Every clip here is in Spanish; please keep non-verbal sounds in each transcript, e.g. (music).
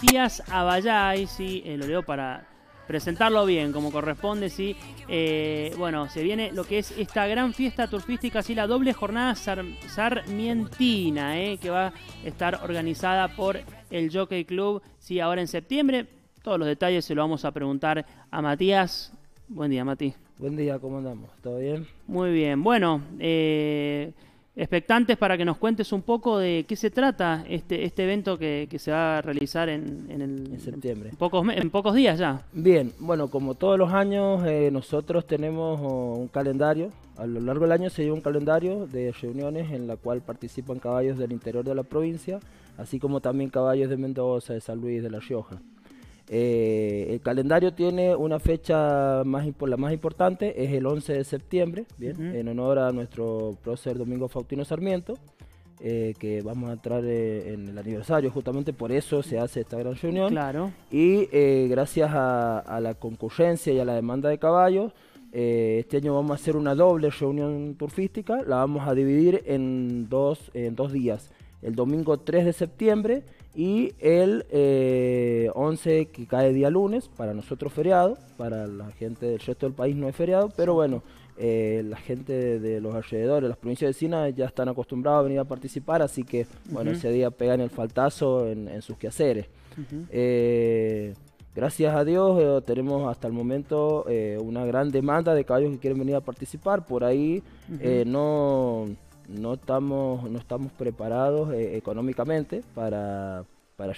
Matías Abayay, sí, eh, lo leo para presentarlo bien, como corresponde, sí. Eh, bueno, se viene lo que es esta gran fiesta turfística, sí, la doble jornada sarmientina, eh, que va a estar organizada por el Jockey Club, sí, ahora en septiembre. Todos los detalles se lo vamos a preguntar a Matías. Buen día, Mati. Buen día, ¿cómo andamos? ¿Todo bien? Muy bien. Bueno, eh, expectantes para que nos cuentes un poco de qué se trata este, este evento que, se va a realizar en, el, septiembre. En pocos, en pocos días ya. Bien, bueno, como todos los años, eh, nosotros tenemos oh, un calendario. A lo largo del año se lleva un calendario de reuniones en la cual participan caballos del interior de la provincia, así como también caballos de Mendoza, de San Luis, de La Rioja. Eh, el calendario tiene una fecha más la más importante, es el 11 de septiembre, ¿bien? en honor a nuestro prócer Domingo Faustino Sarmiento, eh, que vamos a entrar eh, en el aniversario, justamente por eso se hace esta gran reunión. Y gracias a, la concurrencia y a la demanda de caballos, este año vamos a hacer una doble reunión turfística, la vamos a dividir en dos, en dos días. El domingo 3 de septiembre y el eh, 11 que cae día lunes, para nosotros feriado, para la gente del resto del país no es feriado, pero bueno, eh, la gente de los alrededores, las provincias vecinas ya están acostumbrados a venir a participar, así que bueno, ese día pegan el faltazo en, sus quehaceres. Eh, gracias a Dios eh, tenemos hasta el momento una gran demanda de caballos que quieren venir a participar, por ahí no no estamos, no estamos preparados eh, económicamente para,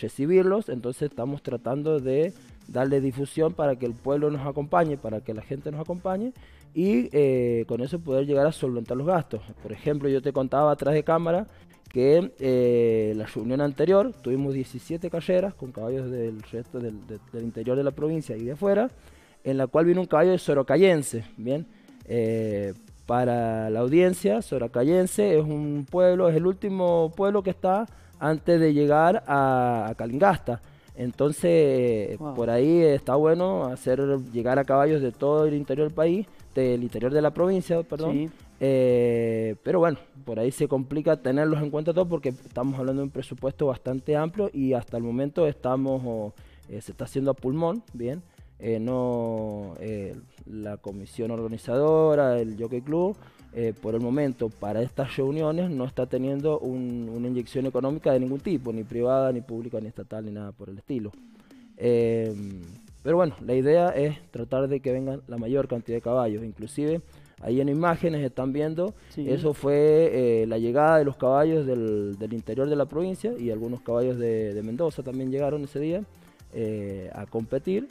recibirlos, entonces estamos tratando de darle difusión para que el pueblo nos acompañe, para que la gente nos acompañe y eh, con eso poder llegar a solventar los gastos. Por ejemplo, yo te contaba atrás de cámara que eh, la reunión anterior tuvimos 17 carreras con caballos del resto del, interior de la provincia y de afuera, en la cual vino un caballo de sorocayense, ¿bien? Eh, para la audiencia, Soracayense es un pueblo, es el último pueblo que está antes de llegar a, Calingasta. Entonces, por ahí está bueno hacer llegar a caballos de todo el interior del país, del interior de la provincia, perdón. Eh, pero bueno, por ahí se complica tenerlos en cuenta todos porque estamos hablando de un presupuesto bastante amplio y hasta el momento estamos, eh, se está haciendo a pulmón, bien. Eh, no eh, la comisión organizadora, el Jockey Club, eh, por el momento para estas reuniones no está teniendo una inyección económica de ningún tipo, ni privada, ni pública, ni estatal, ni nada por el estilo. Em, pero bueno, la idea es tratar de que vengan la mayor cantidad de caballos, inclusive ahí en imágenes están viendo, eso fue la llegada de los caballos del, interior de la provincia y algunos caballos de, Mendoza también llegaron ese día a competir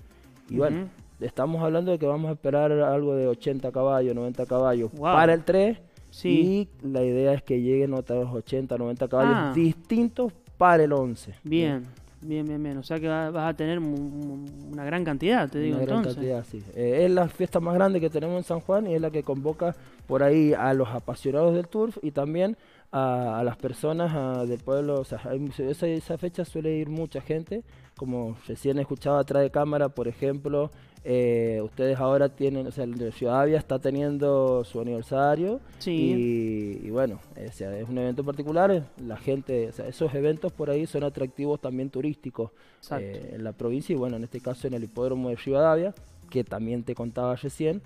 y bueno, estamos hablando de que vamos a esperar algo de 80 caballos, 90 caballos para el 3. Sí. Y la idea es que lleguen otros 80, 90 caballos ah. distintos para el 11. Bien. Bien, bien, bien. O sea que vas a tener una gran cantidad, te digo. Una gran cantidad, sí. Eh, es la fiesta más grande que tenemos en San Juan y es la que convoca por ahí a los apasionados del turf y también a, las personas del pueblo. O sea, esa, fecha suele ir mucha gente, como recién escuchaba atrás de cámara, por ejemplo, eh, ustedes ahora tienen, o sea, el está teniendo su aniversario. Y, y bueno, es, eh, es, un evento particular. La gente, o sea, esos eventos por ahí son atractivos también turísticos eh, en la provincia y bueno, en este caso en el hipódromo de Rivadavia, que también te contaba recién.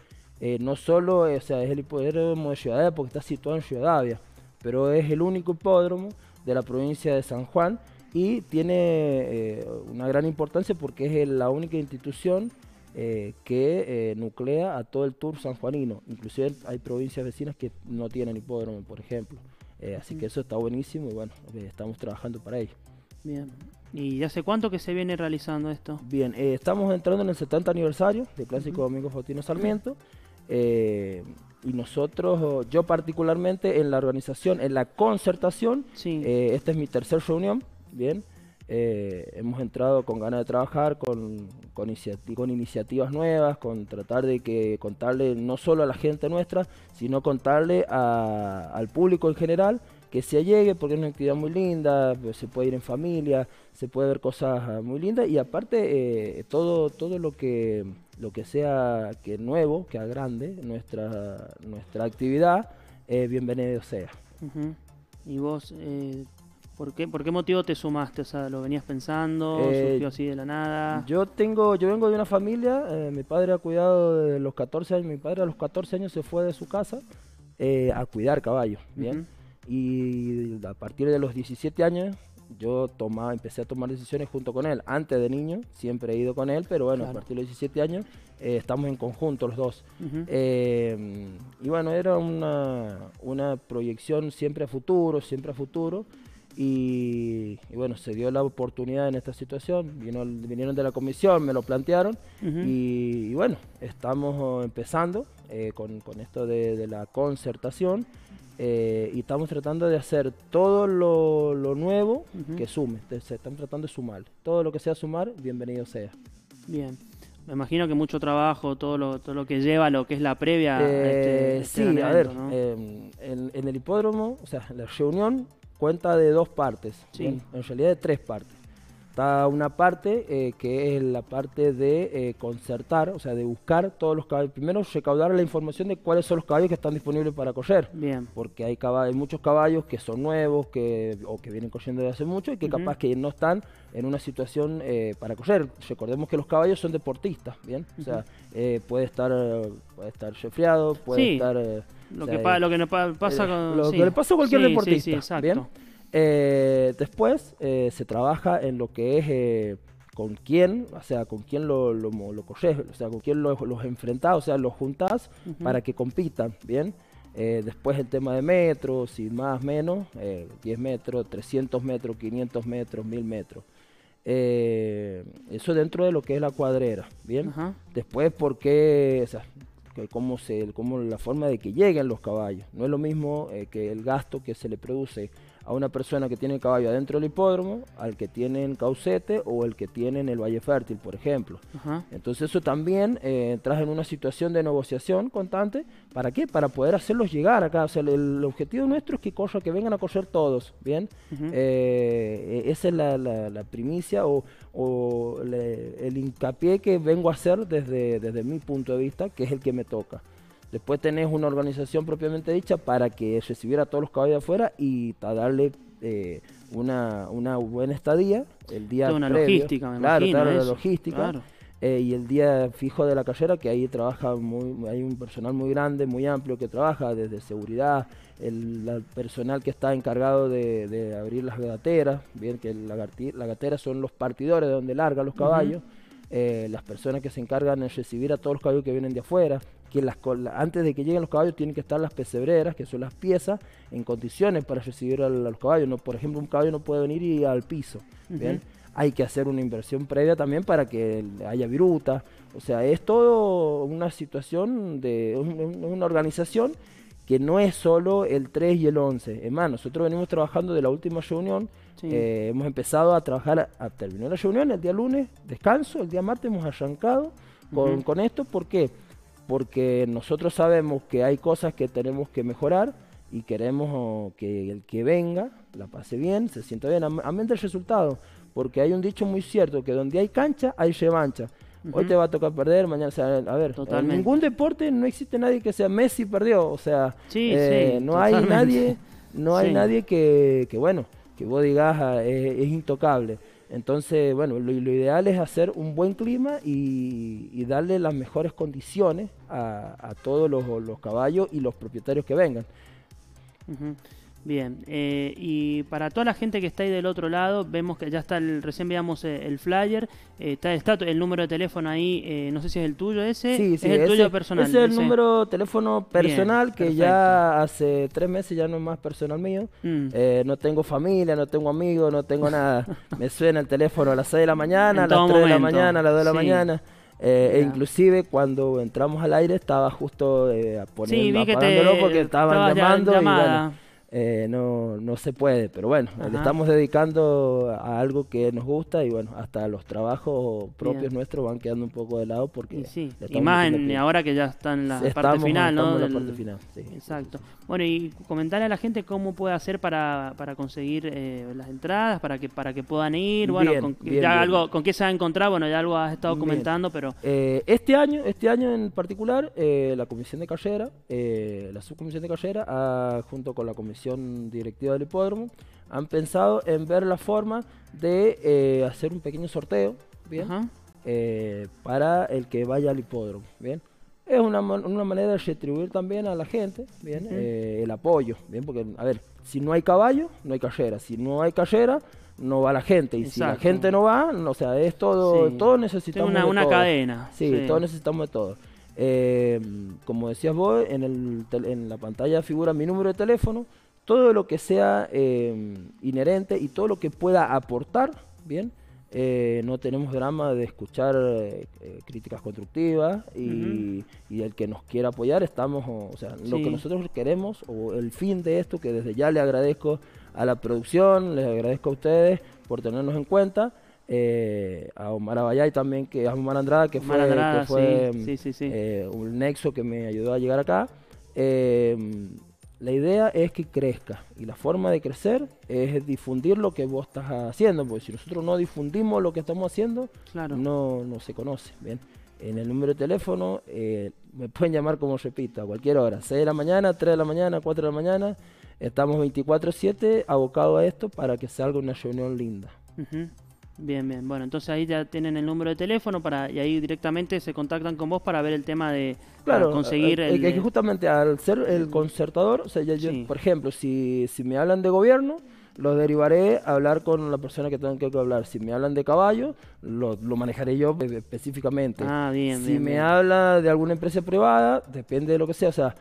no solo o sea, es el hipódromo de Ciudadavia porque está situado en Ciudadavia, pero es el único hipódromo de la provincia de San Juan y tiene eh, una gran importancia porque es la única institución eh, que eh, nuclea a todo el tour sanjuanino. Inclusive hay provincias vecinas que no tienen hipódromo, por ejemplo. así que eso está buenísimo y bueno, estamos trabajando para ello. Bien. ¿Y hace cuánto que se viene realizando esto? Bien, estamos entrando en el 70 aniversario de Clásico Domingo Jotino Sarmiento y nosotros, yo particularmente en la organización, en la concertación, eh, esta es mi tercera reunión, bien, eh, hemos entrado con ganas de trabajar, con, con, iniciativas nuevas, con tratar de que contarle no solo a la gente nuestra, sino contarle al público en general que se llegue porque es una actividad muy linda, pues, se puede ir en familia, se puede ver cosas ah, muy lindas y aparte eh, todo, todo lo que lo que sea que nuevo, que agrande nuestra, nuestra actividad, eh, bienvenido sea. ¿Y vos eh, ¿Por qué, ¿Por qué motivo te sumaste? O sea, ¿lo venías pensando? Eh, ¿Surgió así de la nada? Yo tengo, yo vengo de una familia, mi padre ha cuidado desde los 14 años, mi padre a los 14 años se fue de su casa a cuidar caballos, ¿bien? Y a partir de los 17 años yo empecé a tomar decisiones junto con él. Antes de niño, siempre he ido con él, pero bueno, a partir de los 17 años eh, estamos en conjunto los dos. Eh, y bueno, era una, proyección siempre a futuro, siempre a futuro. Y, bueno, se dio la oportunidad en esta situación. Vino, vinieron de la comisión, me lo plantearon. y, bueno, estamos empezando eh, con, esto de la concertación. Eh, y estamos tratando de hacer todo lo, nuevo que sume. están tratando de sumar. Todo lo que sea sumar, bienvenido sea. Bien. Me imagino que mucho trabajo, todo lo, todo lo que lleva, lo que es la previa. Eh, este, este sí, a ver, em, en, el hipódromo, o sea, la reunión cuenta de dos partes, sí. en realidad de tres partes. Está una parte eh, que es la parte de eh, concertar, o sea, de buscar todos los caballos. Primero, recaudar la información de cuáles son los caballos que están disponibles para correr. Bien. Porque hay, muchos caballos que son nuevos que, o que vienen corriendo desde hace mucho y que capaz que no están en una situación eh, para correr. Recordemos que los caballos son deportistas, ¿bien? O sea, puede estar puede estar chefreado, puede estar... lo, que lo que pasa con... Lo que le pasa a cualquier deportista, ¿bien? Eh, después eh, se trabaja en lo que es eh, con quién, o sea, con quién lo, lo, o sea, con quién los enfrentás, o sea, los juntas para que compitan, ¿bien? después el tema de metros, y más, menos, 10 metros, 300 metros, 500 metros, 1000 metros. eso dentro de lo que es la cuadrera, ¿bien? Después, ¿por qué? cómo, se, cómo la forma de que lleguen los caballos. No es lo mismo que el gasto que se le produce a una persona que tiene el caballo adentro del hipódromo, al que tiene en Caucete o el que tiene en el Valle Fértil, por ejemplo. Entonces eso también eh, trae en una situación de negociación constante. ¿Para qué? Para poder hacerlos llegar acá. O sea, el, objetivo nuestro es que que vengan a correr todos, ¿bien? Eh, e, esa es la, la, primicia o, el hincapié que vengo a hacer desde, desde mi punto de vista, que es el que me toca. Después tenés una organización propiamente dicha para que recibiera a todos los caballos de afuera y para darle eh, una, buena estadía el día una logística, me claro, claro, la eh, logística. y el día fijo de la carrera, que ahí trabaja muy, hay un personal muy grande, muy amplio que trabaja desde seguridad, el, personal que está encargado de, abrir las gateras, bien que la, gateras son los partidores de donde larga los caballos, eh, las personas que se encargan de recibir a todos los caballos que vienen de afuera, que antes de que lleguen los caballos tienen que estar las pesebreras, que son las piezas, en condiciones para recibir a, los caballos. No, por ejemplo, un caballo no puede venir y al piso. ¿bien? Hay que hacer una inversión previa también para que haya viruta. O sea, es todo una situación de una organización que no es solo el 3 y el 11. Es más, nosotros venimos trabajando de la última reunión. Eh, hemos empezado a trabajar, a, terminar la reunión el día lunes, descanso, el día martes hemos arrancado con, esto. ¿Por Porque porque nosotros sabemos que hay cosas que tenemos que mejorar y queremos oh, que el que venga la pase bien, se sienta bien, amén del resultado, porque hay un dicho muy cierto, que donde hay cancha, hay revancha. Hoy te va a tocar perder, mañana se a ver. En ningún deporte no existe nadie que sea Messi perdió, o sea, eh, no hay nadie, no hay nadie que, bueno, que vos digas ah, es intocable. Entonces, bueno, lo, ideal es hacer un buen clima y, darle las mejores condiciones a, todos los, caballos y los propietarios que vengan. Bien, eh, y para toda la gente que está ahí del otro lado, vemos que ya está, el, recién enviamos eh, el flyer, eh, está, el número de teléfono ahí, eh, no sé si es el tuyo ese, sí, es el tuyo personal. Ese es el número de teléfono personal que ya hace tres meses ya no es más personal mío, mm. no tengo familia, no tengo amigos, no tengo nada, (laughs) me suena el teléfono a las 6 de la mañana, a las 3 de la mañana, a las 2 de la mañana. e inclusive cuando entramos al aire estaba justo eh, poniendo, sí, porque estaban llamando. Y, eh, no, no, se puede. Pero bueno, le estamos dedicando a algo que nos gusta y bueno, hasta los trabajos propios nuestros van quedando un poco de lado porque... Y, más ahora que ya está en la parte final, ¿no? en La parte final, Exacto. Bueno, y comentarle a la gente cómo puede hacer para, conseguir eh, las entradas, para que para que puedan ir, bueno, con, ya algo con qué se ha encontrado, bueno, ya algo has estado comentando, pero eh, este año, este año en particular, la comisión de carrera, la subcomisión de carrera, ah, junto con la comisión directiva del hipódromo, han pensado en ver la forma de eh, hacer un pequeño sorteo, eh, para el que vaya al hipódromo, ¿bien? Es una, una manera de retribuir también a la gente, ¿bien? Eh, el apoyo, ¿bien? Porque, a ver, si no hay caballo, no hay carrera. Si no hay carrera, no va la gente. Y si la gente no va, no, o sea, es todo, todo necesitamos una, una cadena. Sí, necesitamos de todo. como decías vos, en la pantalla figura mi número de teléfono todo lo que sea em, inherente y todo lo que pueda aportar, bien, eh, no tenemos drama de escuchar eh, eh, críticas constructivas y, el que nos quiera apoyar, estamos, o, sea, lo que nosotros queremos o el fin de esto, que desde ya le agradezco a la producción, les agradezco a ustedes por tenernos en cuenta. a Omar y también, que a Omar Andrada, que fue, un nexo que me ayudó a llegar acá. La idea es que crezca y la forma de crecer es difundir lo que vos estás haciendo, porque si nosotros no difundimos lo que estamos haciendo, no, no se conoce. Bien, en el número de teléfono eh, me pueden llamar como repito, a cualquier hora, 6 de la mañana, 3 de la mañana, 4 de la mañana, estamos 24/7 abocados a esto para que salga una reunión linda. Bien, bien. Bueno, entonces ahí ya tienen el número de teléfono para y ahí directamente se contactan con vos para ver el tema de conseguir eh, eh, el, justamente al ser el concertador, o sea, yo, por ejemplo, si, si me hablan de gobierno, los derivaré a hablar con la persona que tengo que hablar. Si me hablan de caballo, lo, manejaré yo eh, específicamente. Ah, bien, si me habla de alguna empresa privada, depende de lo que sea. O sea,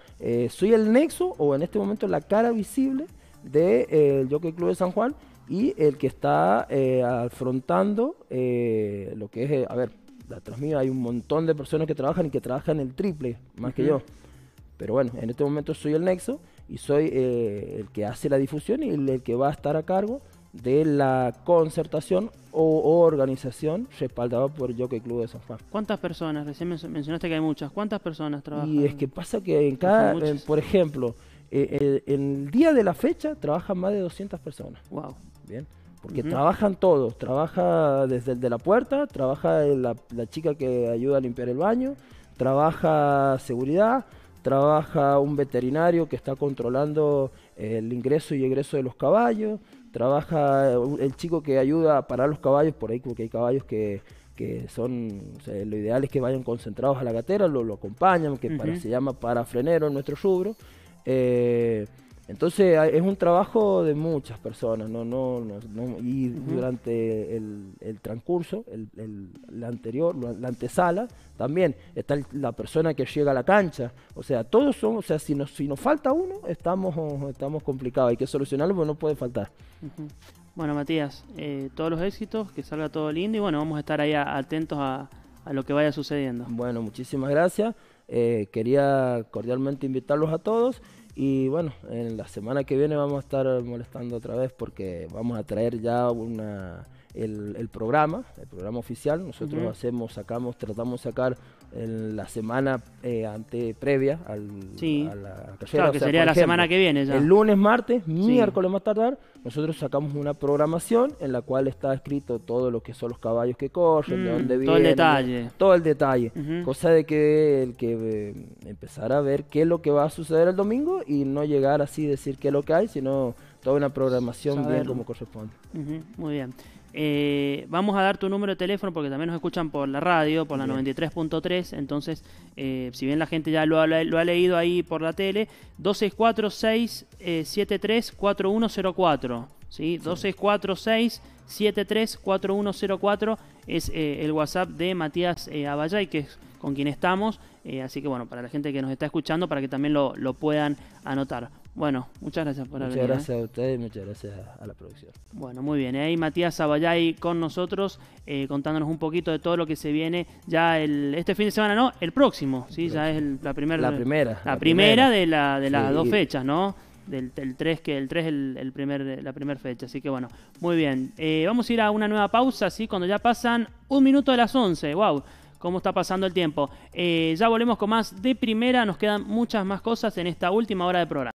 soy el nexo o en este momento la cara visible del de, Jockey Club de San Juan y el que está eh, afrontando eh, lo que es, eh, a ver, detrás mío hay un montón de personas que trabajan y que trabajan el triple más que yo. Pero bueno, en este momento soy el nexo y soy el que hace la difusión y el, que va a estar a cargo de la concertación o organización respaldada por Jockey Club de San Juan. ¿Cuántas personas? Recién mencionaste que hay muchas. ¿Cuántas personas trabajan? Y es que pasa que en cada, por ejemplo, en el, el, día de la fecha trabajan más de 200 personas. Wow. Porque trabajan todos, trabaja desde la puerta, trabaja la, la chica que ayuda a limpiar el baño, trabaja seguridad, trabaja un veterinario que está controlando el ingreso y egreso de los caballos, trabaja el chico que ayuda a parar los caballos, por ahí porque hay caballos que, son, o lo ideal es que vayan concentrados a la gatera, lo, lo acompañan, que se llama para, se llama parafrenero en nuestro rubro. Eh, entonces es un trabajo de muchas personas, no, no, no, y durante el, transcurso, el, el, la anterior, la antesala, también está la persona que llega a la cancha. O sea, todos son, o sea, si nos, si nos falta uno, estamos, estamos complicados, hay que solucionarlo porque no puede faltar. Bueno, Matías, eh, todos los éxitos, que salga todo lindo y bueno, vamos a estar ahí atentos a, lo que vaya sucediendo. Bueno, muchísimas gracias. Eh, quería cordialmente invitarlos a todos y bueno, en la semana que viene vamos a estar molestando otra vez porque vamos a traer ya una el, programa, el programa oficial. Nosotros hacemos, sacamos, tratamos de sacar en la semana eh, ante previa al, a la que sería la semana que viene ya. El lunes, martes, miércoles más tardar, nosotros sacamos una programación en la cual está escrito todo lo que son los caballos que corren, de mm, dónde vienen. Todo el detalle. Todo el detalle. Cosa de que el que eh, empezara empezar a ver qué es lo que va a suceder el domingo y no llegar así decir qué es lo que hay, sino toda una programación bien como corresponde. Muy bien. Eh, vamos a dar tu número de teléfono porque también nos escuchan por la radio, por la 93.3. Entonces, eh, si bien la gente ya lo ha, leído ahí por la tele, 2646 734104, 4104 sí uno es el WhatsApp de Matías eh, Abayay, que es con quien estamos. así que, bueno, para la gente que nos está escuchando, para que también lo puedan anotar. Bueno, muchas gracias por haber venido. Muchas ¿eh? gracias a ustedes y muchas gracias a, la producción. Bueno, muy bien. ¿eh? Ahí Matías Zabayay con nosotros, eh, contándonos un poquito de todo lo que se viene ya este fin de semana, ¿no? El próximo, ¿sí? Ya es la, primera. la primera. La, primera, de, la, de las dos fechas, ¿no? Del, 3, que el 3 es primer, la primera fecha. Así que bueno, muy bien. vamos a ir a una nueva pausa, ¿sí? Cuando ya pasan un minuto de las 11. ¡Wow! cómo está pasando el tiempo. ya volvemos con más de primera, nos quedan muchas más cosas en esta última hora de programa.